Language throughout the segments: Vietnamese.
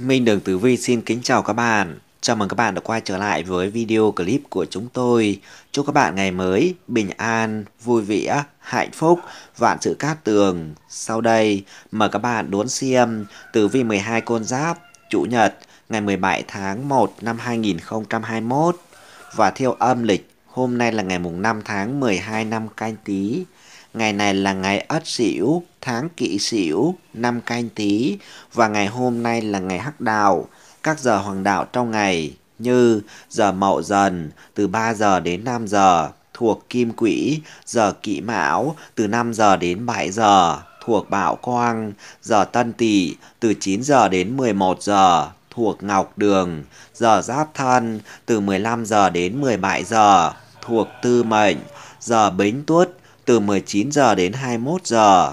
Minh Đường Tử Vi xin kính chào các bạn. Chào mừng các bạn đã quay trở lại với video clip của chúng tôi. Chúc các bạn ngày mới bình an, vui vẻ, hạnh phúc, vạn sự cát tường. Sau đây, mời các bạn đón xem Tử Vi 12 con giáp, Chủ nhật, ngày 17 tháng 1 năm 2021 và theo âm lịch, hôm nay là ngày mùng 5 tháng 12 năm canh tí. Ngày này là ngày Ất Sửu, tháng kỵ sửu, năm canh tý và ngày hôm nay là ngày hắc đạo, các giờ hoàng đạo trong ngày như giờ mậu dần từ 3 giờ đến 5 giờ thuộc kim quỹ, giờ kỵ mão từ 5 giờ đến 7 giờ thuộc bạo quang, giờ tân tỵ từ 9 giờ đến 11 giờ thuộc ngọc đường, giờ giáp thân từ 15 giờ đến 17 giờ thuộc tư mệnh, giờ bính tuất từ 19 giờ đến 21 giờ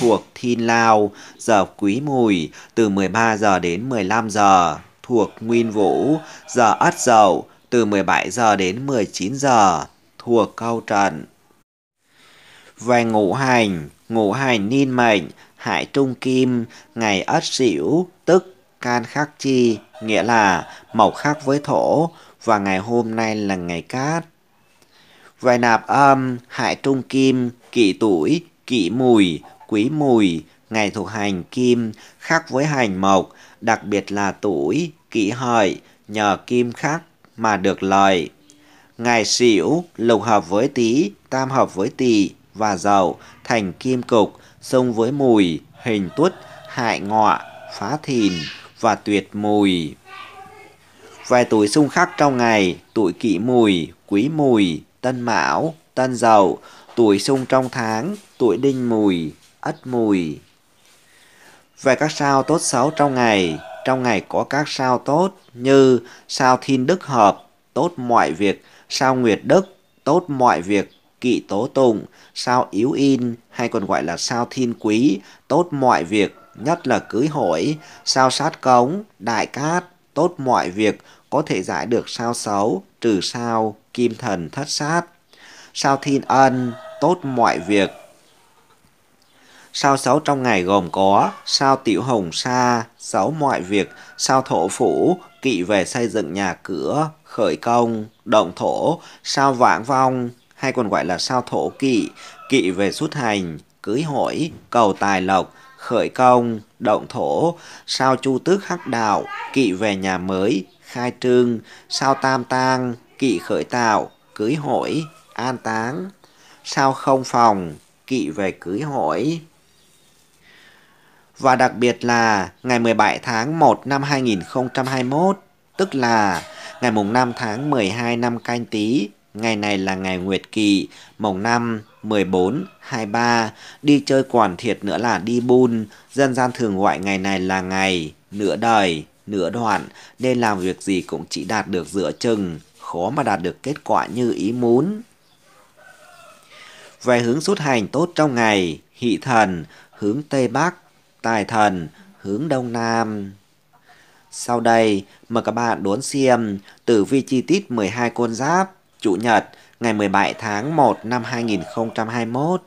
thuộc thiên Lao, giờ Quý Mùi từ 13 giờ đến 15 giờ thuộc Nguyên Vũ, giờ Ất Dậu từ 17 giờ đến 19 giờ thuộc Câu Trần. Về ngũ hành, ngũ hành niên mệnh, hại trung kim, ngày Ất Sửu tức can khắc chi, nghĩa là mộc khắc với thổ và ngày hôm nay là ngày cát. Về nạp âm, hại trung kim, kỷ tuổi, kỷ mùi quý mùi, ngày thuộc hành kim, khác với hành mộc, đặc biệt là tuổi, kỷ hợi, nhờ kim khắc mà được lợi. Ngày xỉu, lục hợp với tý, tam hợp với tỵ và dậu, thành kim cục, xung với mùi, hình tuất, hại ngọ, phá thìn và tuyệt mùi. Vài tuổi xung khắc trong ngày, tuổi kỷ mùi, quý mùi, tân mão, tân dậu, tuổi xung trong tháng, tuổi đinh mùi, ất mùi. Về các sao tốt xấu trong ngày, trong ngày có các sao tốt như sao thiên đức hợp, tốt mọi việc, sao nguyệt đức, tốt mọi việc, kỵ tố tùng, sao yếu in hay còn gọi là sao thiên quý, tốt mọi việc, nhất là cưới hỏi, sao sát cống, đại cát, tốt mọi việc, có thể giải được sao xấu, trừ sao kim thần thất sát. Sao thiên ân, tốt mọi việc, Sao sáu trong ngày gồm có sao tiểu hồng sa, sáu mọi việc, sao thổ phủ, kỵ về xây dựng nhà cửa, khởi công, động thổ, sao vãng vong, hay còn gọi là sao thổ kỵ, kỵ về xuất hành, cưới hỏi, cầu tài lộc, khởi công, động thổ, sao chu tước hắc đạo, kỵ về nhà mới, khai trương, sao tam tang, kỵ khởi tạo, cưới hỏi, an táng, sao không phòng, kỵ về cưới hỏi, và đặc biệt là ngày 17 tháng 1 năm 2021, tức là ngày mùng 5 tháng 12 năm canh tí, ngày này là ngày Nguyệt Kỵ, mùng 5, 14, 23, đi chơi quản thiệt nữa là đi bun, dân gian thường gọi ngày này là ngày, nửa đời, nửa đoạn, nên làm việc gì cũng chỉ đạt được giữa chừng, khó mà đạt được kết quả như ý muốn. Về hướng xuất hành tốt trong ngày, hị thần, hướng Tây Bắc, tài thần hướng đông nam. Sau đây, mời các bạn đốn xem tử vi chi tiết 12 con giáp, chủ nhật, ngày 17 tháng 1 năm 2021.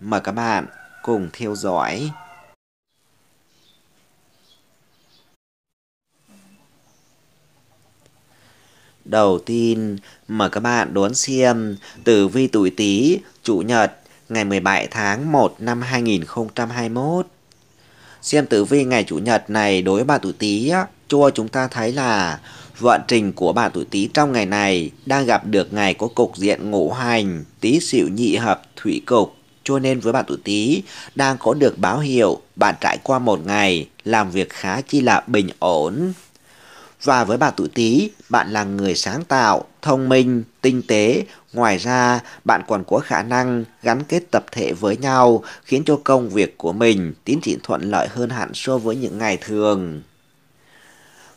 Mời các bạn cùng theo dõi. Đầu tiên, mời các bạn đón xem tử vi tuổi Tý, chủ nhật, ngày 17 tháng 1 năm 2021. Xem tử vi ngày Chủ nhật này đối với bạn tuổi Tý cho chúng ta thấy là vận trình của bạn tuổi Tý trong ngày này đang gặp được ngày có cục diện ngũ hành, Tý Sửu nhị hợp thủy cục. Cho nên với bạn tuổi Tý đang có được báo hiệu bạn trải qua một ngày làm việc khá chi là bình ổn, và với bà tuổi Tý, bạn là người sáng tạo, thông minh, tinh tế. Ngoài ra, bạn còn có khả năng gắn kết tập thể với nhau, khiến cho công việc của mình tiến triển thuận lợi hơn hẳn so với những ngày thường.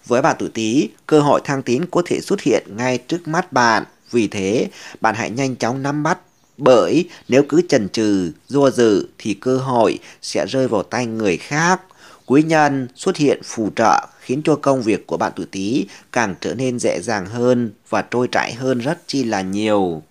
Với bà tuổi Tý, cơ hội thăng tiến có thể xuất hiện ngay trước mắt bạn. Vì thế, bạn hãy nhanh chóng nắm bắt bởi nếu cứ chần chừ, do dự thì cơ hội sẽ rơi vào tay người khác. Quý nhân xuất hiện phù trợ khiến cho công việc của bạn tuổi Tý càng trở nên dễ dàng hơn và trôi chảy hơn rất chi là nhiều.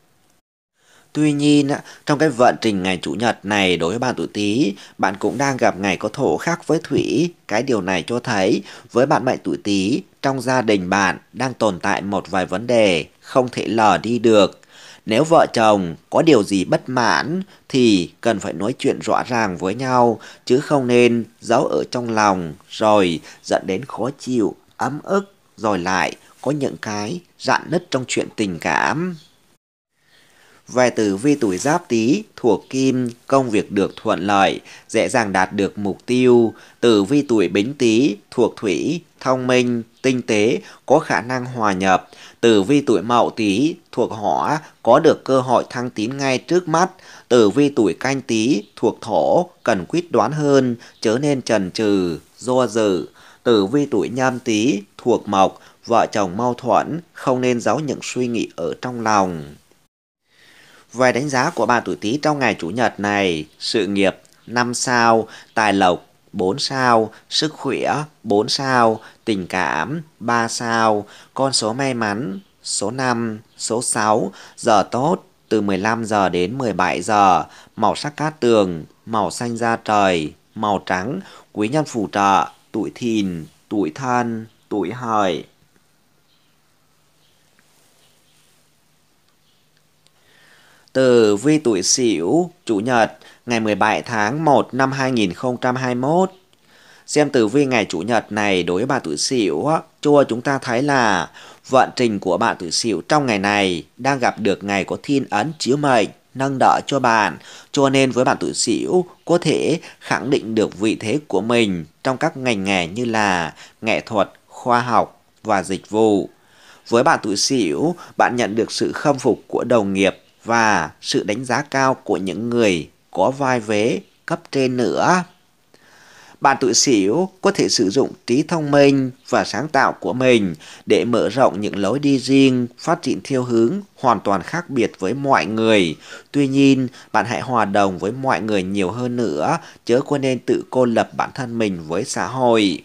Tuy nhiên, trong cái vận trình ngày Chủ nhật này đối với bạn tuổi Tý, bạn cũng đang gặp ngày có thổ khác với Thủy. Cái điều này cho thấy với bạn mệnh tuổi Tý, trong gia đình bạn đang tồn tại một vài vấn đề không thể lờ đi được nếu vợ chồng có điều gì bất mãn thì cần phải nói chuyện rõ ràng với nhau chứ không nên giấu ở trong lòng rồi dẫn đến khó chịu, ấm ức rồi lại có những cái rạn nứt trong chuyện tình cảm. Về tử vi tuổi giáp tý thuộc kim, công việc được thuận lợi, dễ dàng đạt được mục tiêu. Tử vi tuổi bính tý thuộc thủy, thông minh, tinh tế, có khả năng hòa nhập. Tử vi tuổi mậu tý thuộc hỏa có được cơ hội thăng tiến ngay trước mắt. Tử vi tuổi canh tý thuộc thổ cần quyết đoán hơn, chớ nên chần chừ, do dự. Tử vi tuổi nhâm tý thuộc mộc, vợ chồng mâu thuẫn, không nên giấu những suy nghĩ ở trong lòng. Về đánh giá của bà tuổi Tý trong ngày Chủ nhật này, sự nghiệp năm sao, tài lộc 4 sao, sức khỏe 4 sao, tình cảm 3 sao, con số may mắn số 5, số 6, giờ tốt từ 15 giờ đến 17 giờ, màu sắc cát tường, màu xanh da trời, màu trắng, quý nhân phù trợ, tuổi thìn, tuổi thân, tuổi hợi. Từ vi tuổi sửu, chủ nhật ngày 17 tháng 1 năm 2021. Xem tử vi ngày Chủ nhật này đối với bà tuổi Sửu, cho chúng ta thấy là vận trình của bạn tuổi Sửu trong ngày này đang gặp được ngày có thiên ấn chiếu mệnh nâng đỡ cho bạn, cho nên với bạn tuổi Sửu có thể khẳng định được vị thế của mình trong các ngành nghề như là nghệ thuật, khoa học và dịch vụ. Với bạn tuổi Sửu, bạn nhận được sự khâm phục của đồng nghiệp và sự đánh giá cao của những người có vai vế cấp trên nữa. Bạn tuổi sửu có thể sử dụng trí thông minh và sáng tạo của mình để mở rộng những lối đi riêng, phát triển theo hướng hoàn toàn khác biệt với mọi người. Tuy nhiên, bạn hãy hòa đồng với mọi người nhiều hơn nữa, chớ quên nên tự cô lập bản thân mình với xã hội.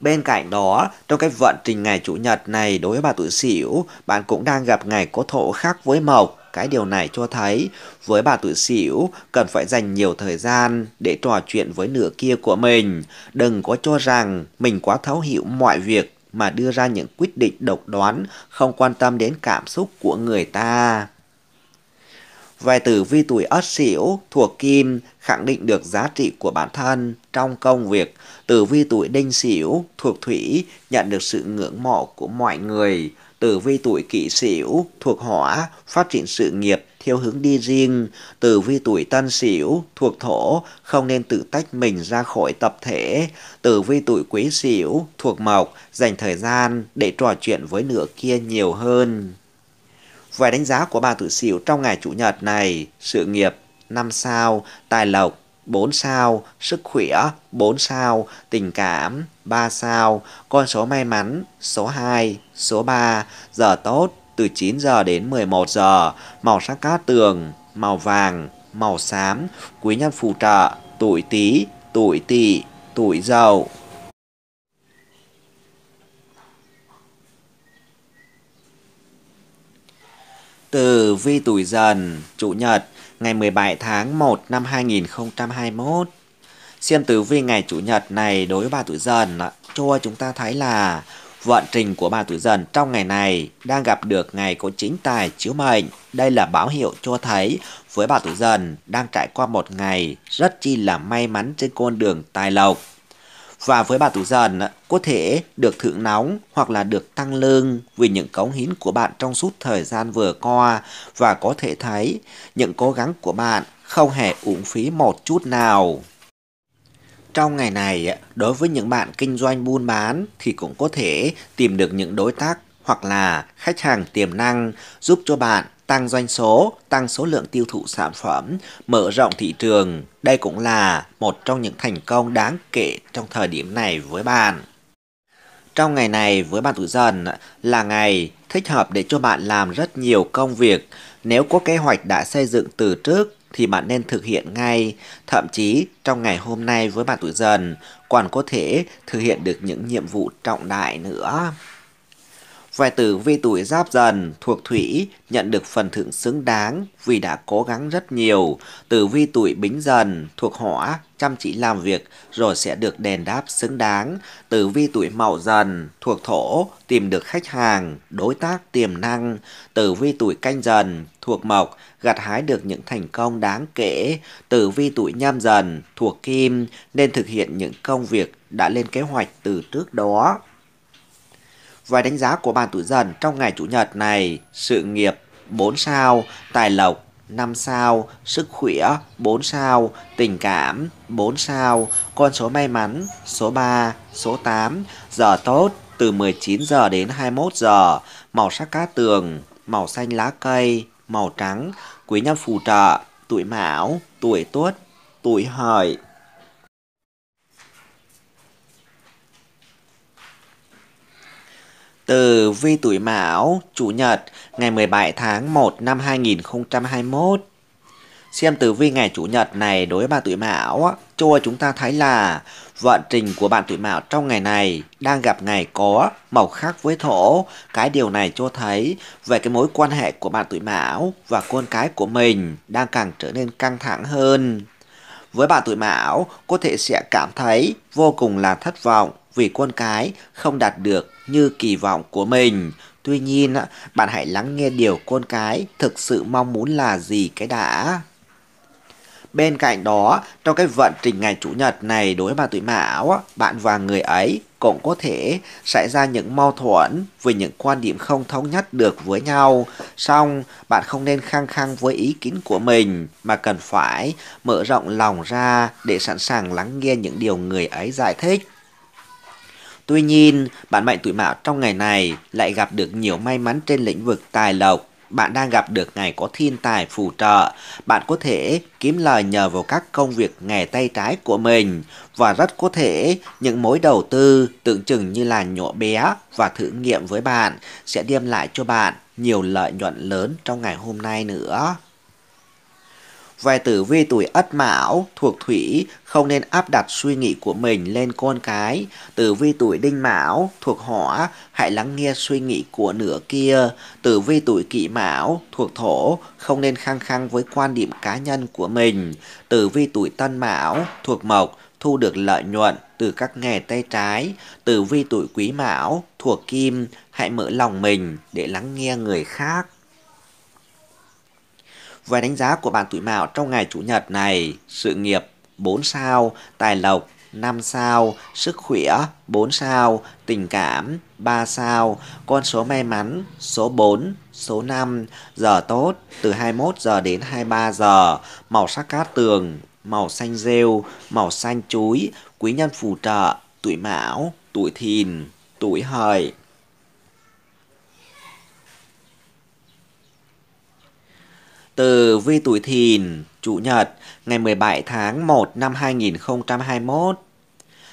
Bên cạnh đó, trong cái vận trình ngày Chủ nhật này đối với bà tuổi Sửu, bạn cũng đang gặp ngày có thổ khác với Mộc. Cái điều này cho thấy với bà tuổi sửu cần phải dành nhiều thời gian để trò chuyện với nửa kia của mình. Đừng có cho rằng mình quá thấu hiểu mọi việc mà đưa ra những quyết định độc đoán không quan tâm đến cảm xúc của người ta. vài tử vi tuổi Ất Sửu thuộc Kim khẳng định được giá trị của bản thân trong công việc. Tử vi tuổi Đinh Sửu thuộc Thủy nhận được sự ngưỡng mộ của mọi người tử vi tuổi kỷ sửu thuộc hỏa, phát triển sự nghiệp theo hướng đi riêng, tử vi tuổi tân sửu thuộc thổ, không nên tự tách mình ra khỏi tập thể, tử vi tuổi quý sửu thuộc mộc, dành thời gian để trò chuyện với nửa kia nhiều hơn. Vài đánh giá của bà tử sửu trong ngày chủ nhật này, sự nghiệp 5 sao, tài lộc 4 sao, sức khỏe 4 sao, tình cảm 3 sao, con số may mắn, số 2, số 3, giờ tốt từ 9 giờ đến 11 giờ, màu sắc cát tường, màu vàng, màu xám, quý nhân phù trợ, tuổi Tý, tuổi Tỵ, tuổi Dậu. Từ vi tuổi dần, chủ nhật, ngày 17 tháng 1 năm 2021. Xem tử vi ngày Chủ nhật này đối với bà tuổi dần cho chúng ta thấy là vận trình của bà tuổi dần trong ngày này đang gặp được ngày có chính tài chiếu mệnh. Đây là báo hiệu cho thấy với bà tuổi dần đang trải qua một ngày rất chi là may mắn trên con đường tài lộc. Và với bà tuổi dần có thể được thưởng nóng hoặc là được tăng lương vì những cống hiến của bạn trong suốt thời gian vừa qua và có thể thấy những cố gắng của bạn không hề uổng phí một chút nào. Trong ngày này, đối với những bạn kinh doanh buôn bán thì cũng có thể tìm được những đối tác hoặc là khách hàng tiềm năng giúp cho bạn tăng doanh số, tăng số lượng tiêu thụ sản phẩm, mở rộng thị trường. Đây cũng là một trong những thành công đáng kể trong thời điểm này với bạn. Trong ngày này với bạn tuổi dần là ngày thích hợp để cho bạn làm rất nhiều công việc. Nếu có kế hoạch đã xây dựng từ trước thì bạn nên thực hiện ngay, thậm chí trong ngày hôm nay với bạn tuổi dần còn có thể thực hiện được những nhiệm vụ trọng đại nữa. Vài tử vi tuổi giáp dần thuộc thủy nhận được phần thưởng xứng đáng vì đã cố gắng rất nhiều. Tử vi tuổi bính dần thuộc hỏa chăm chỉ làm việc rồi sẽ được đền đáp xứng đáng. Tử vi tuổi mậu dần thuộc thổ tìm được khách hàng, đối tác tiềm năng. Tử vi tuổi canh dần thuộc mộc gặt hái được những thành công đáng kể. Tử vi tuổi nhâm dần thuộc kim nên thực hiện những công việc đã lên kế hoạch từ trước đó. Và đánh giá của bàn tuổi dần trong ngày Chủ nhật này, sự nghiệp 4 sao, tài lộc 5 sao, sức khỏe 4 sao, tình cảm 4 sao, con số may mắn số 3, số 8, giờ tốt từ 19 giờ đến 21 giờ, màu sắc cá tường, màu xanh lá cây, màu trắng, quý nhân phù trợ, tuổi mão, tuổi tuất, tuổi hợi. Từ vi tuổi Mão, Chủ nhật, ngày 17 tháng 1 năm 2021. Xem tử vi ngày Chủ nhật này đối với bạn tuổi Mão, cho chúng ta thấy là vận trình của bạn tuổi Mão trong ngày này đang gặp ngày có màu khác với thổ. Cái điều này cho thấy về cái mối quan hệ của bạn tuổi Mão và con cái của mình đang càng trở nên căng thẳng hơn. Với bạn tuổi Mão, có thể sẽ cảm thấy vô cùng là thất vọng vì con cái không đạt được như kỳ vọng của mình. Tuy nhiên, bạn hãy lắng nghe điều con cái thực sự mong muốn là gì cái đã. Bên cạnh đó, trong cái vận trình ngày Chủ nhật này đối với bà tuổi mão, bạn và người ấy cũng có thể xảy ra những mâu thuẫn về những quan điểm không thống nhất được với nhau. Song, bạn không nên khăng khăng với ý kiến của mình mà cần phải mở rộng lòng ra để sẵn sàng lắng nghe những điều người ấy giải thích. Tuy nhiên, bạn mệnh tuổi mão trong ngày này lại gặp được nhiều may mắn trên lĩnh vực tài lộc. Bạn đang gặp được ngày có thiên tài phù trợ. Bạn có thể kiếm lời nhờ vào các công việc nghề tay trái của mình và rất có thể những mối đầu tư tưởng chừng như là nhỏ bé và thử nghiệm với bạn sẽ đem lại cho bạn nhiều lợi nhuận lớn trong ngày hôm nay nữa về tử vi tuổi ất mão thuộc thủy không nên áp đặt suy nghĩ của mình lên con cái. Tử vi tuổi đinh mão thuộc hỏa hãy lắng nghe suy nghĩ của nửa kia. Tử vi tuổi kỷ mão thuộc thổ không nên khăng khăng với quan điểm cá nhân của mình. Tử vi tuổi tân mão thuộc mộc thu được lợi nhuận từ các nghề tay trái. Tử vi tuổi quý mão thuộc kim hãy mở lòng mình để lắng nghe người khác. Về đánh giá của bạn tuổi mạo trong ngày Chủ nhật này, sự nghiệp 4 sao, tài lộc 5 sao, sức khỏe 4 sao, tình cảm 3 sao, con số may mắn số 4, số 5, giờ tốt từ 21 giờ đến 23 giờ, màu sắc cát tường, màu xanh rêu, màu xanh chuối, quý nhân phù trợ, tuổi mão, tuổi thìn, tuổi hợi, Từ vi tuổi thìn, Chủ nhật, ngày 17 tháng 1 năm 2021.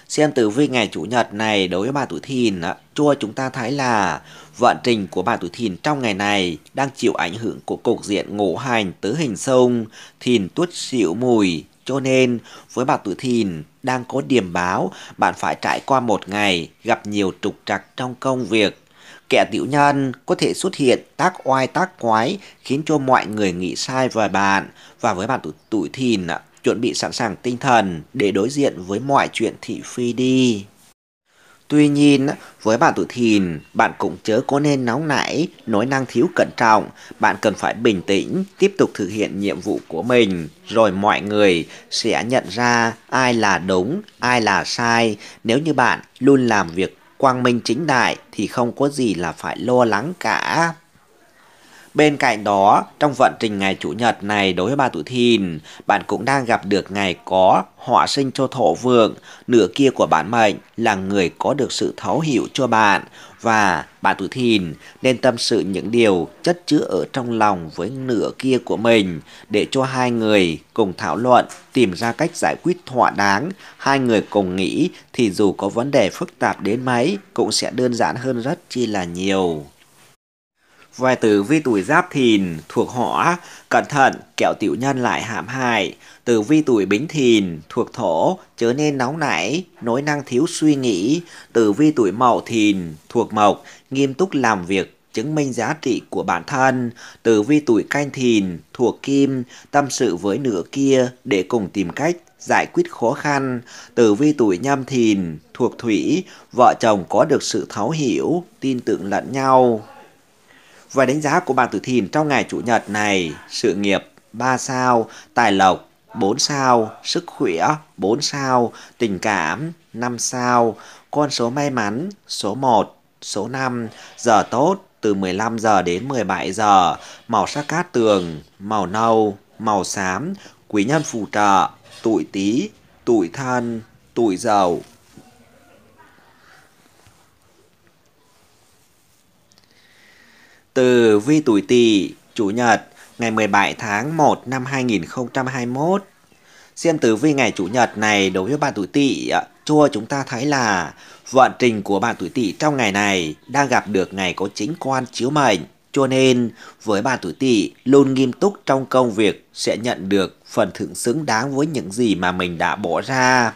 Xem tử vi ngày Chủ nhật này đối với bà tuổi thìn, chua chúng ta thấy là vận trình của bà tuổi thìn trong ngày này đang chịu ảnh hưởng của cục diện ngũ hành tứ hình sông, thìn tuất xỉu mùi, cho nên với bà tuổi thìn đang có điểm báo bạn phải trải qua một ngày gặp nhiều trục trặc trong công việc kẻ tiểu nhân có thể xuất hiện tác oai tác quái khiến cho mọi người nghĩ sai về bạn và với bạn tuổi, tuổi thìn à, chuẩn bị sẵn sàng tinh thần để đối diện với mọi chuyện thị phi đi. Tuy nhiên, với bạn tuổi thìn, bạn cũng chớ có nên nóng nảy, nói năng thiếu cẩn trọng. Bạn cần phải bình tĩnh, tiếp tục thực hiện nhiệm vụ của mình. Rồi mọi người sẽ nhận ra ai là đúng, ai là sai. Nếu như bạn luôn làm việc quang minh chính đại thì không có gì là phải lo lắng cả. Bên cạnh đó, trong vận trình ngày Chủ nhật này đối với ba tuổi thìn, bạn cũng đang gặp được ngày có họa sinh cho thổ vượng, nửa kia của bản mệnh là người có được sự thấu hiểu cho bạn, và bạn tuổi thìn nên tâm sự những điều chất chứa ở trong lòng với nửa kia của mình để cho hai người cùng thảo luận, tìm ra cách giải quyết thỏa đáng, hai người cùng nghĩ thì dù có vấn đề phức tạp đến mấy cũng sẽ đơn giản hơn rất chi là nhiều. Vài từ vi tuổi giáp thìn thuộc hỏa, cẩn thận, kẹo tiểu nhân lại hãm hại. Từ vi tuổi bính thìn thuộc thổ, trở nên nóng nảy, nỗi năng thiếu suy nghĩ. Từ vi tuổi mậu thìn thuộc mộc, nghiêm túc làm việc, chứng minh giá trị của bản thân. Từ vi tuổi canh thìn thuộc kim, tâm sự với nửa kia để cùng tìm cách giải quyết khó khăn. Tử vi tuổi nhâm thìn, thuộc thủy, vợ chồng có được sự thấu hiểu, tin tưởng lẫn nhau. Và đánh giá của bà Tử Thìn trong ngày Chủ nhật này, sự nghiệp 3 sao, tài lộc 4 sao, sức khỏe 4 sao, tình cảm 5 sao, con số may mắn số 1, số 5, giờ tốt từ 15 giờ đến 17 giờ, màu sắc cát tường, màu nâu, màu xám, quý nhân phù trợ, tuổi tý tuổi thân, tuổi dầu. Từ Vi Tuổi Tỵ, Chủ nhật, ngày 17 tháng 1 năm 2021. Xem tử vi ngày Chủ nhật này đối với bạn tuổi Tỵ, cho chúng ta thấy là vận trình của bạn tuổi Tỵ trong ngày này đang gặp được ngày có chính quan chiếu mệnh. Cho nên, với bạn tuổi Tỵ luôn nghiêm túc trong công việc sẽ nhận được phần thưởng xứng đáng với những gì mà mình đã bỏ ra.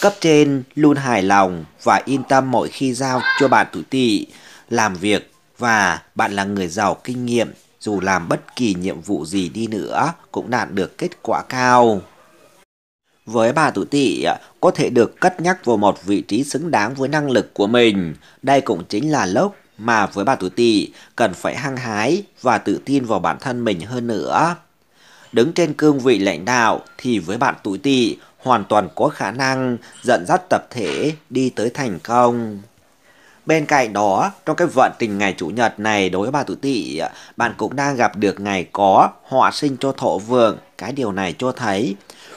Cấp trên luôn hài lòng và yên tâm mỗi khi giao cho bạn tuổi Tỵ làm việc và bạn là người giàu kinh nghiệm, dù làm bất kỳ nhiệm vụ gì đi nữa cũng đạt được kết quả cao. Với bà tuổi tỵ có thể được cất nhắc vào một vị trí xứng đáng với năng lực của mình. Đây cũng chính là lúc mà với bà tuổi tỵ cần phải hăng hái và tự tin vào bản thân mình hơn nữa. Đứng trên cương vị lãnh đạo thì với bạn tuổi tỵ hoàn toàn có khả năng dẫn dắt tập thể đi tới thành công. Bên cạnh đó, trong cái vận trình ngày Chủ nhật này đối với bà tuổi Tỵ, bạn cũng đang gặp được ngày có họa sinh cho thổ vượng. Cái điều này cho thấy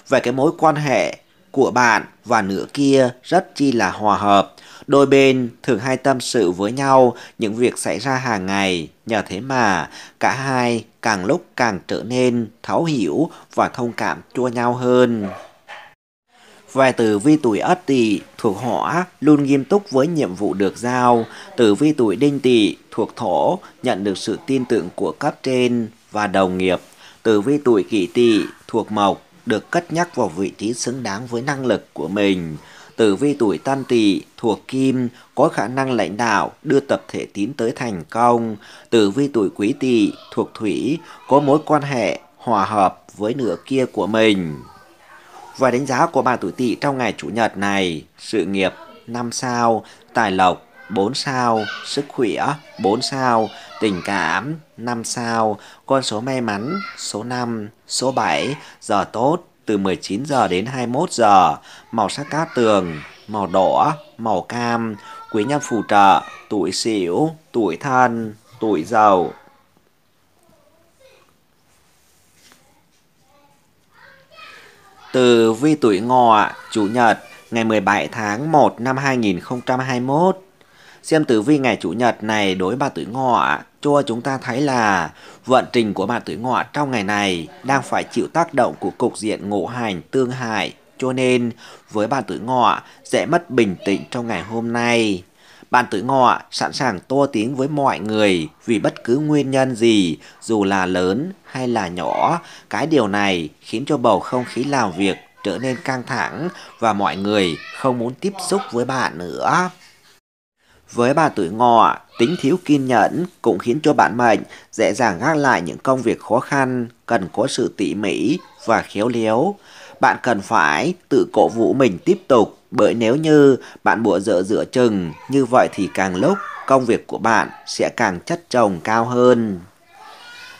về cái mối quan hệ của bạn và nửa kia rất chi là hòa hợp. Đôi bên thường hay tâm sự với nhau những việc xảy ra hàng ngày. Nhờ thế mà cả hai càng lúc càng trở nên thấu hiểu và thông cảm cho nhau hơn. Vài tử vi tuổi Ất Tỵ thuộc Hỏa luôn nghiêm túc với nhiệm vụ được giao, tử vi tuổi Đinh Tỵ thuộc Thổ nhận được sự tin tưởng của cấp trên và đồng nghiệp, tử vi tuổi Kỷ Tỵ thuộc Mộc được cất nhắc vào vị trí xứng đáng với năng lực của mình. Tử vi tuổi Tân Tỵ thuộc Kim có khả năng lãnh đạo đưa tập thể tín tới thành công. Tử vi tuổi Quý Tỵ thuộc Thủy có mối quan hệ hòa hợp với nửa kia của mình và đánh giá của bà tuổi tỵ trong ngày Chủ nhật này, sự nghiệp 5 sao, tài lộc 4 sao, sức khỏe 4 sao, tình cảm 5 sao, con số may mắn số 5, số 7, giờ tốt từ 19 giờ đến 21 giờ, màu sắc cát tường, màu đỏ, màu cam, quý nhân phù trợ, tuổi xỉu, tuổi thân, tuổi giàu. từ vi tuổi ngọ, chủ nhật, ngày 17 tháng 1 năm 2021. Xem tử vi ngày chủ nhật này đối với bà tuổi ngọ, cho chúng ta thấy là vận trình của bà tuổi ngọ trong ngày này đang phải chịu tác động của cục diện ngũ hành tương hại, cho nên với bà tuổi ngọ sẽ mất bình tĩnh trong ngày hôm nay bạn tuổi Ngọ sẵn sàng to tiếng với mọi người vì bất cứ nguyên nhân gì, dù là lớn hay là nhỏ. Cái điều này khiến cho bầu không khí làm việc trở nên căng thẳng và mọi người không muốn tiếp xúc với bạn nữa. Với bà tuổi ngọ, tính thiếu kiên nhẫn cũng khiến cho bạn mệnh dễ dàng gác lại những công việc khó khăn, cần có sự tỉ mỉ và khéo léo. Bạn cần phải tự cổ vũ mình tiếp tục bởi nếu như bạn bùa dở giữa chừng, như vậy thì càng lúc công việc của bạn sẽ càng chất chồng cao hơn.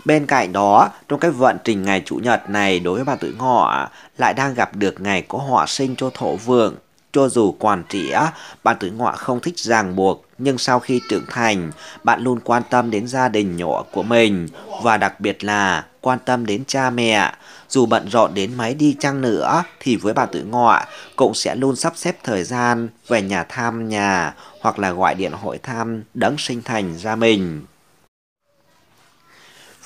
Bên cạnh đó, trong cái vận trình ngày Chủ nhật này đối với bạn tuổi ngọ lại đang gặp được ngày có họa sinh cho thổ vượng. Cho dù quản trẻ, bạn tuổi ngọ không thích ràng buộc, nhưng sau khi trưởng thành, bạn luôn quan tâm đến gia đình nhỏ của mình và đặc biệt là quan tâm đến cha mẹ dù bận rộn đến mấy đi chăng nữa thì với bà tự ngọ cũng sẽ luôn sắp xếp thời gian về nhà thăm nhà hoặc là gọi điện hội thăm đấng sinh thành ra mình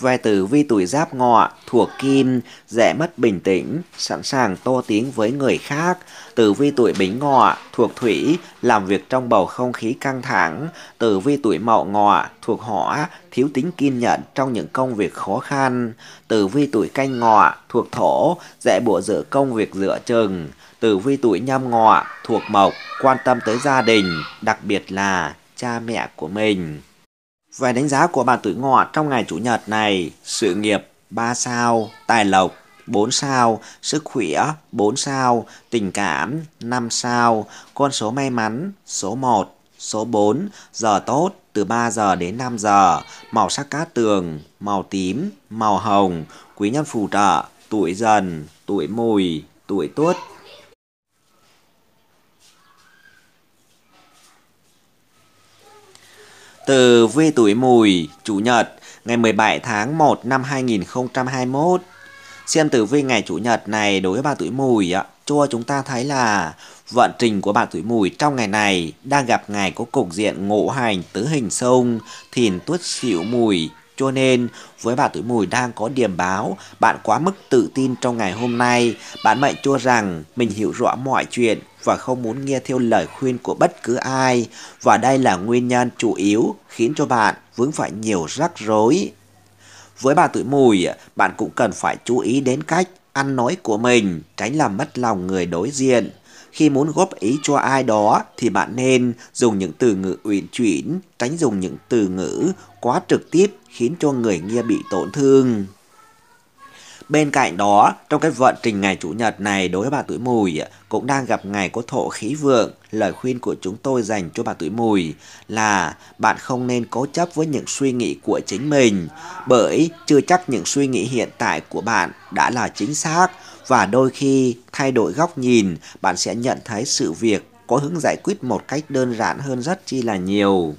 về tử vi tuổi giáp ngọ thuộc kim, dễ mất bình tĩnh, sẵn sàng to tiếng với người khác. Tử vi tuổi bính ngọ thuộc thủy, làm việc trong bầu không khí căng thẳng. Tử vi tuổi mậu ngọ thuộc hỏa, thiếu tính kiên nhẫn trong những công việc khó khăn. Tử vi tuổi canh ngọ thuộc thổ, dễ bộ dở công việc dựa chừng. Tử vi tuổi nhâm ngọ thuộc mộc, quan tâm tới gia đình, đặc biệt là cha mẹ của mình. Về đánh giá của bạn tuổi ngọ trong ngày chủ nhật này, sự nghiệp 3 sao, tài lộc 4 sao, sức khỏe 4 sao, tình cảm 5 sao, con số may mắn số 1, số 4, giờ tốt từ 3 giờ đến 5 giờ, màu sắc cát tường, màu tím, màu hồng, quý nhân phù trợ, tuổi dần, tuổi mùi, tuổi tuất, từ Về tuổi Mùi, Chủ nhật, ngày 17 tháng 1 năm 2021. Xem tử vi ngày Chủ nhật này đối với bạn tuổi Mùi ạ, cho chúng ta thấy là vận trình của bạn tuổi Mùi trong ngày này đang gặp ngày có cục diện ngộ hành tứ hình sông, thìn tuất xỉu mùi, cho nên, với bà tuổi mùi đang có điểm báo, bạn quá mức tự tin trong ngày hôm nay. Bạn mệnh cho rằng mình hiểu rõ mọi chuyện và không muốn nghe theo lời khuyên của bất cứ ai. Và đây là nguyên nhân chủ yếu khiến cho bạn vướng phải nhiều rắc rối. Với bà tuổi mùi, bạn cũng cần phải chú ý đến cách ăn nói của mình, tránh làm mất lòng người đối diện. Khi muốn góp ý cho ai đó thì bạn nên dùng những từ ngữ uyển chuyển, tránh dùng những từ ngữ quá trực tiếp khiến cho người nghe bị tổn thương. Bên cạnh đó, trong cái vận trình ngày Chủ nhật này đối với bà tuổi mùi cũng đang gặp ngày có thổ khí vượng. Lời khuyên của chúng tôi dành cho bà tuổi mùi là bạn không nên cố chấp với những suy nghĩ của chính mình bởi chưa chắc những suy nghĩ hiện tại của bạn đã là chính xác và đôi khi thay đổi góc nhìn bạn sẽ nhận thấy sự việc có hướng giải quyết một cách đơn giản hơn rất chi là nhiều.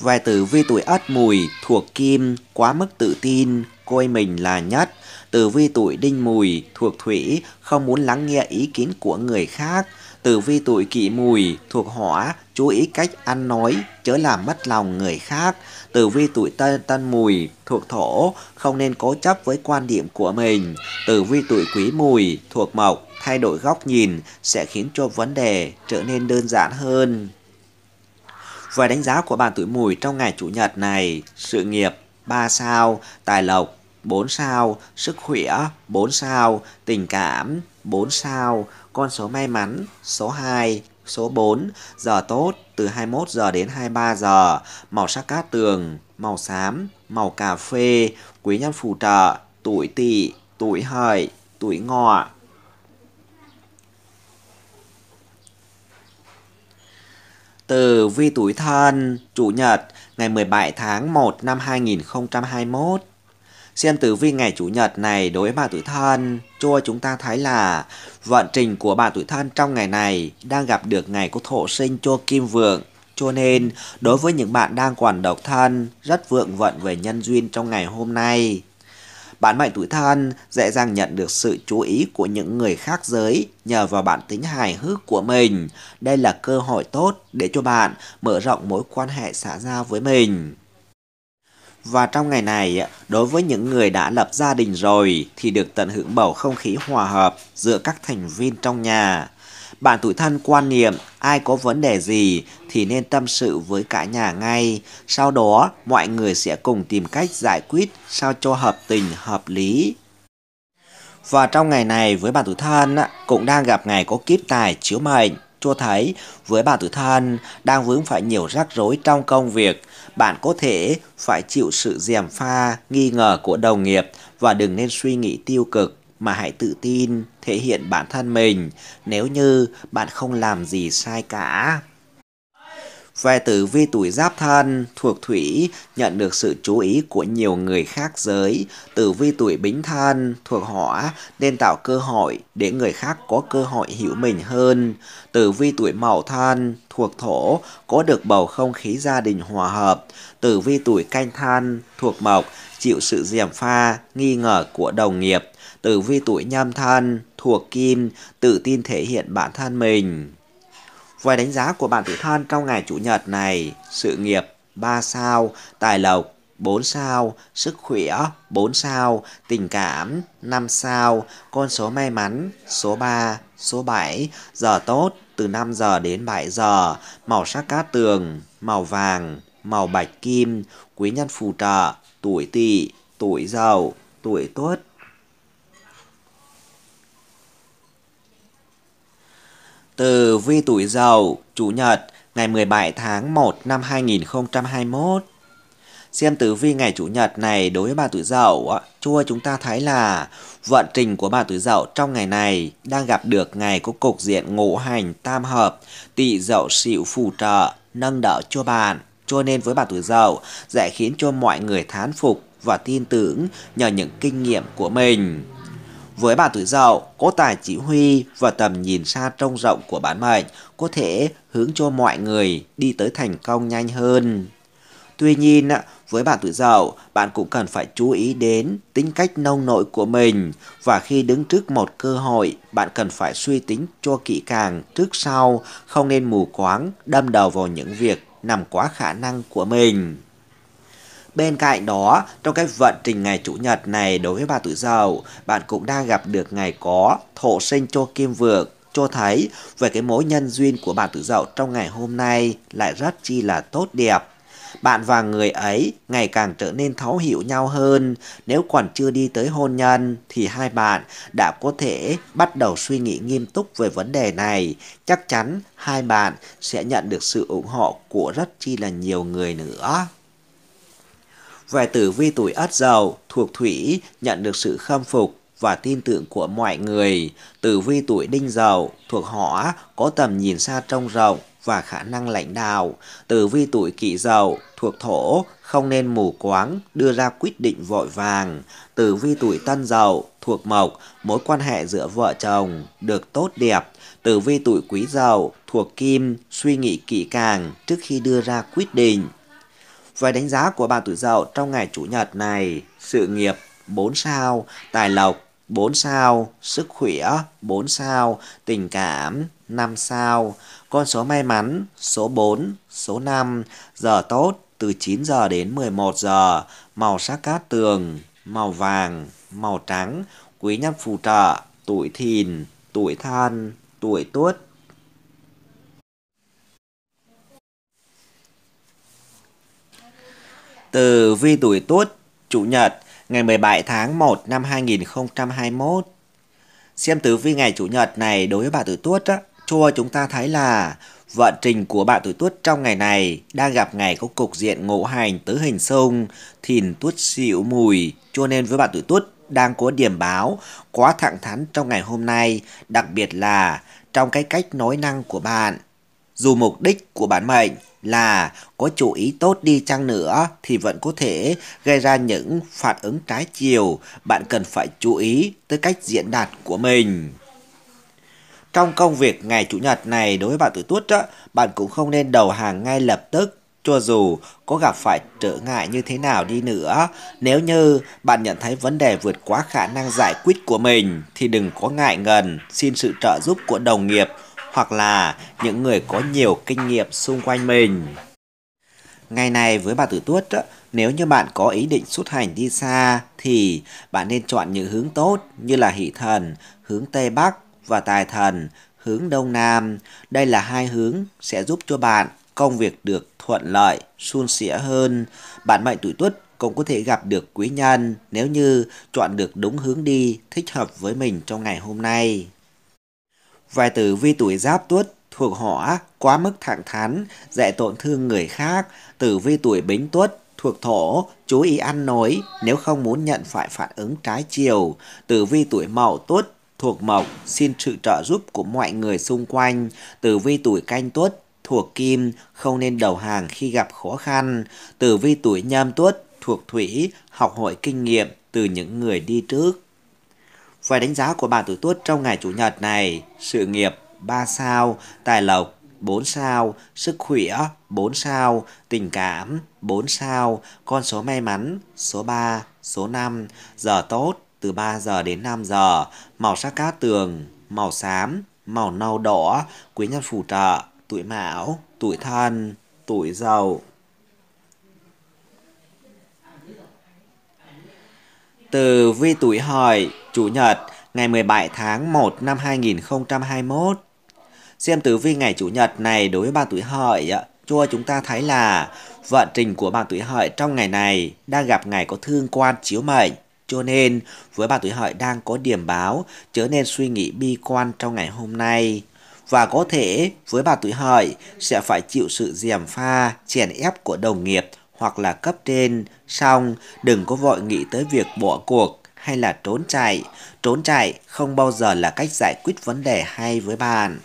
Về tử vi tuổi ất mùi thuộc kim quá mức tự tin, coi mình là nhất. Tử vi tuổi đinh mùi thuộc thủy không muốn lắng nghe ý kiến của người khác Tử vi tuổi kỷ mùi thuộc hỏa, chú ý cách ăn nói, chớ làm mất lòng người khác. Tử vi tuổi tân, tân mùi thuộc thổ, không nên cố chấp với quan điểm của mình. Tử vi tuổi quý mùi thuộc mộc, thay đổi góc nhìn sẽ khiến cho vấn đề trở nên đơn giản hơn. Và đánh giá của bạn tuổi mùi trong ngày chủ nhật này, sự nghiệp 3 sao, tài lộc 4 sao, sức khỏe 4 sao, tình cảm 4 sao, con số may mắn số 2, số 4, giờ tốt từ 21 giờ đến 23 giờ, màu sắc cát tường, màu xám, màu cà phê, quý nhân phù trợ, tuổi tỵ, tuổi hợi, tuổi ngọ. Từ vi tuổi thân, chủ nhật, ngày 17 tháng 1 năm 2021. Xem tử vi ngày Chủ nhật này đối với bạn tuổi thân, cho chúng ta thấy là vận trình của bạn tuổi thân trong ngày này đang gặp được ngày có thổ sinh cho kim vượng. Cho nên, đối với những bạn đang còn độc thân, rất vượng vận về nhân duyên trong ngày hôm nay. Bạn mệnh tuổi thân dễ dàng nhận được sự chú ý của những người khác giới nhờ vào bản tính hài hước của mình. Đây là cơ hội tốt để cho bạn mở rộng mối quan hệ xã giao với mình. Và trong ngày này, đối với những người đã lập gia đình rồi thì được tận hưởng bầu không khí hòa hợp giữa các thành viên trong nhà. Bạn tuổi thân quan niệm ai có vấn đề gì thì nên tâm sự với cả nhà ngay, sau đó mọi người sẽ cùng tìm cách giải quyết sao cho hợp tình, hợp lý. Và trong ngày này với bạn tuổi thân cũng đang gặp ngày có kiếp tài chiếu mệnh cho thấy với bạn tuổi thân đang vướng phải nhiều rắc rối trong công việc bạn có thể phải chịu sự gièm pha, nghi ngờ của đồng nghiệp và đừng nên suy nghĩ tiêu cực mà hãy tự tin thể hiện bản thân mình nếu như bạn không làm gì sai cả về tử vi tuổi giáp thân, thuộc thủy, nhận được sự chú ý của nhiều người khác giới. Tử vi tuổi bính thân, thuộc hỏa, nên tạo cơ hội để người khác có cơ hội hiểu mình hơn. Tử vi tuổi mậu thân, thuộc thổ, có được bầu không khí gia đình hòa hợp. Tử vi tuổi canh thân, thuộc mộc, chịu sự gièm pha, nghi ngờ của đồng nghiệp. Tử vi tuổi nhâm thân, thuộc kim, tự tin thể hiện bản thân mình. Với đánh giá của bạn tự thân trong ngày Chủ nhật này, sự nghiệp 3 sao, tài lộc 4 sao, sức khỏe 4 sao, tình cảm 5 sao, con số may mắn số 3, số 7, giờ tốt từ 5 giờ đến 7 giờ, màu sắc cát tường, màu vàng, màu bạch kim, quý nhân phù trợ, tuổi tỵ, tuổi giàu, tuổi tuất, từ Vi Tuổi Dậu, Chủ nhật, ngày 17 tháng 1 năm 2021. Xem tử vi ngày Chủ nhật này đối với bà tuổi Dậu, chua chúng ta thấy là vận trình của bà tuổi Dậu trong ngày này đang gặp được ngày có cục diện ngũ hành tam hợp, tỵ Dậu xịu phù trợ, nâng đỡ cho bạn. Cho nên với bà tuổi Dậu dễ khiến cho mọi người thán phục và tin tưởng nhờ những kinh nghiệm của mình. Với bà tuổi dậu, có tài chỉ huy và tầm nhìn xa trông rộng của bản mệnh có thể hướng cho mọi người đi tới thành công nhanh hơn. Tuy nhiên, với bạn tuổi dậu, bạn cũng cần phải chú ý đến tính cách nông nội của mình và khi đứng trước một cơ hội, bạn cần phải suy tính cho kỹ càng trước sau, không nên mù quáng đâm đầu vào những việc nằm quá khả năng của mình. Bên cạnh đó, trong cái vận trình ngày Chủ nhật này đối với bà tuổi dậu bạn cũng đang gặp được ngày có thổ sinh cho kim vượng cho thấy về cái mối nhân duyên của bạn tuổi dậu trong ngày hôm nay lại rất chi là tốt đẹp. Bạn và người ấy ngày càng trở nên thấu hiểu nhau hơn, nếu còn chưa đi tới hôn nhân thì hai bạn đã có thể bắt đầu suy nghĩ nghiêm túc về vấn đề này, chắc chắn hai bạn sẽ nhận được sự ủng hộ của rất chi là nhiều người nữa. Về tử vi tuổi Ất Dậu thuộc Thủy nhận được sự khâm phục và tin tưởng của mọi người. Tử vi tuổi Đinh Dậu thuộc Hỏa có tầm nhìn xa trông rộng và khả năng lãnh đạo. Tử vi tuổi Kỷ Dậu thuộc Thổ không nên mù quáng đưa ra quyết định vội vàng. Tử vi tuổi Tân Dậu thuộc Mộc mối quan hệ giữa vợ chồng được tốt đẹp. Tử vi tuổi Quý Dậu thuộc Kim suy nghĩ kỹ càng trước khi đưa ra quyết định. Về đánh giá của bà tuổi dậu trong ngày Chủ nhật này, sự nghiệp 4 sao, tài lộc 4 sao, sức khỏe 4 sao, tình cảm 5 sao, con số may mắn số 4, số 5, giờ tốt từ 9 giờ đến 11 giờ, màu sắc cát tường, màu vàng, màu trắng, quý nhân phù trợ, tuổi thìn, tuổi thân, tuổi tuất, Từ vi tuổi tuất, Chủ nhật, ngày 17 tháng 1 năm 2021. Xem tử vi ngày Chủ nhật này đối với bạn tuổi tuất á, cho chúng ta thấy là vận trình của bạn tuổi tuất trong ngày này đang gặp ngày có cục diện ngộ hành tứ hình xung, thìn tuất xịu mùi, cho nên với bạn tuổi tuất đang có điểm báo quá thẳng thắn trong ngày hôm nay, đặc biệt là trong cái cách nói năng của bạn dù mục đích của bản mệnh là có chủ ý tốt đi chăng nữa thì vẫn có thể gây ra những phản ứng trái chiều, bạn cần phải chú ý tới cách diễn đạt của mình. Trong công việc ngày Chủ nhật này đối với bạn tuổi tuất, bạn cũng không nên đầu hàng ngay lập tức cho dù có gặp phải trở ngại như thế nào đi nữa, nếu như bạn nhận thấy vấn đề vượt quá khả năng giải quyết của mình thì đừng có ngại ngần xin sự trợ giúp của đồng nghiệp hoặc là những người có nhiều kinh nghiệm xung quanh mình. Ngày này với bà tử tuất, nếu như bạn có ý định xuất hành đi xa thì bạn nên chọn những hướng tốt như là hỷ thần, hướng Tây Bắc và tài thần, hướng Đông Nam. Đây là hai hướng sẽ giúp cho bạn công việc được thuận lợi, suôn sẻ hơn. Bạn mệnh tuổi tuất cũng có thể gặp được quý nhân nếu như chọn được đúng hướng đi thích hợp với mình trong ngày hôm nay. Vài tử vi tuổi giáp tuất thuộc hỏa quá mức thẳng thắn, dễ tổn thương người khác. Tử vi tuổi bính tuất thuộc thổ, chú ý ăn nói nếu không muốn nhận phải phản ứng trái chiều. Tử vi tuổi mậu tuất thuộc mộc, xin sự trợ giúp của mọi người xung quanh. Tử vi tuổi canh tuất thuộc kim, không nên đầu hàng khi gặp khó khăn. Tử vi tuổi nhâm tuất thuộc thủy, học hỏi kinh nghiệm từ những người đi trước. Về đánh giá của bạn tuổi Tuất trong ngày Chủ nhật này, sự nghiệp 3 sao, tài lộc 4 sao, sức khỏe 4 sao, tình cảm 4 sao, con số may mắn số 3, số 5, giờ tốt từ 3 giờ đến 5 giờ, màu sắc cát tường, màu xám, màu nâu đỏ, quý nhân phù trợ, tuổi mão, tuổi thân, tuổi dậu. Từ vi tuổi hợi, Chủ nhật, ngày 17 tháng 1 năm 2021. Xem tử vi ngày Chủ nhật này đối với bạn tuổi hợi, cho chúng ta thấy là vận trình của bạn tuổi hợi trong ngày này đang gặp ngày có thương quan chiếu mệnh. Cho nên, với bạn tuổi hợi đang có điểm báo, chớ nên suy nghĩ bi quan trong ngày hôm nay và có thể với bà tuổi hợi sẽ phải chịu sự diềm pha chèn ép của đồng nghiệp hoặc là cấp trên, xong đừng có vội nghĩ tới việc bỏ cuộc hay là trốn chạy. Trốn chạy không bao giờ là cách giải quyết vấn đề hay với bạn.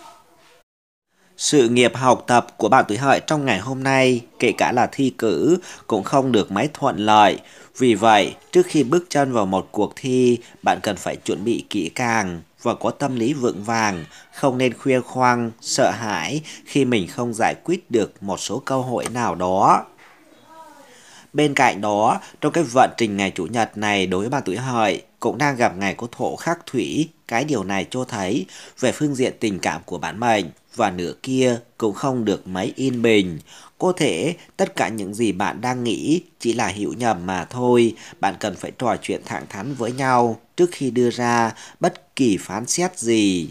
Sự nghiệp học tập của bạn tuổi hợi trong ngày hôm nay, kể cả là thi cử, cũng không được mấy thuận lợi. Vì vậy, trước khi bước chân vào một cuộc thi, bạn cần phải chuẩn bị kỹ càng và có tâm lý vững vàng, không nên khuya khoang, sợ hãi khi mình không giải quyết được một số câu hỏi nào đó. Bên cạnh đó, trong cái vận trình ngày Chủ nhật này đối với bạn tuổi hợi cũng đang gặp ngày có thổ khắc thủy. Cái điều này cho thấy về phương diện tình cảm của bản mệnh và nửa kia cũng không được mấy yên bình. Có thể tất cả những gì bạn đang nghĩ chỉ là hiểu nhầm mà thôi. Bạn cần phải trò chuyện thẳng thắn với nhau trước khi đưa ra bất kỳ phán xét gì.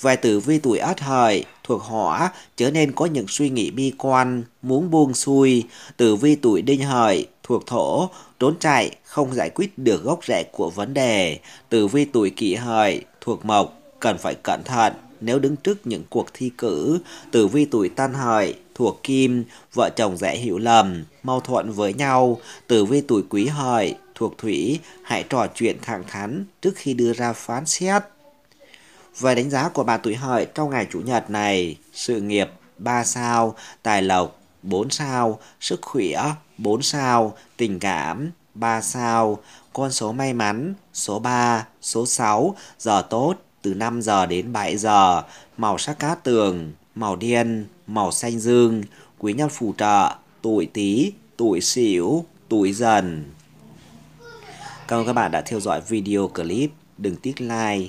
Về tử vi tuổi Ất Hợi, thuộc hỏa trở nên có những suy nghĩ bi quan, muốn buông xuôi, tử vi tuổi đinh hợi thuộc thổ, trốn chạy, không giải quyết được gốc rễ của vấn đề, tử vi tuổi kỷ hợi thuộc mộc, cần phải cẩn thận nếu đứng trước những cuộc thi cử, tử vi tuổi tan hợi thuộc kim, vợ chồng dễ hiểu lầm, mâu thuẫn với nhau, tử vi tuổi quý hợi thuộc thủy, hãy trò chuyện thẳng thắn trước khi đưa ra phán xét. Về đánh giá của bà tuổi hợi trong ngày Chủ nhật này, sự nghiệp 3 sao, tài lộc 4 sao, sức khỏe 4 sao, tình cảm 3 sao, con số may mắn số 3, số 6, giờ tốt từ 5 giờ đến 7 giờ, màu sắc cá tường, màu đen, màu xanh dương, quý nhân phù trợ, tuổi tí, tuổi xỉu, tuổi dần. Cảm ơn các bạn đã theo dõi video clip. Đừng tiếc like,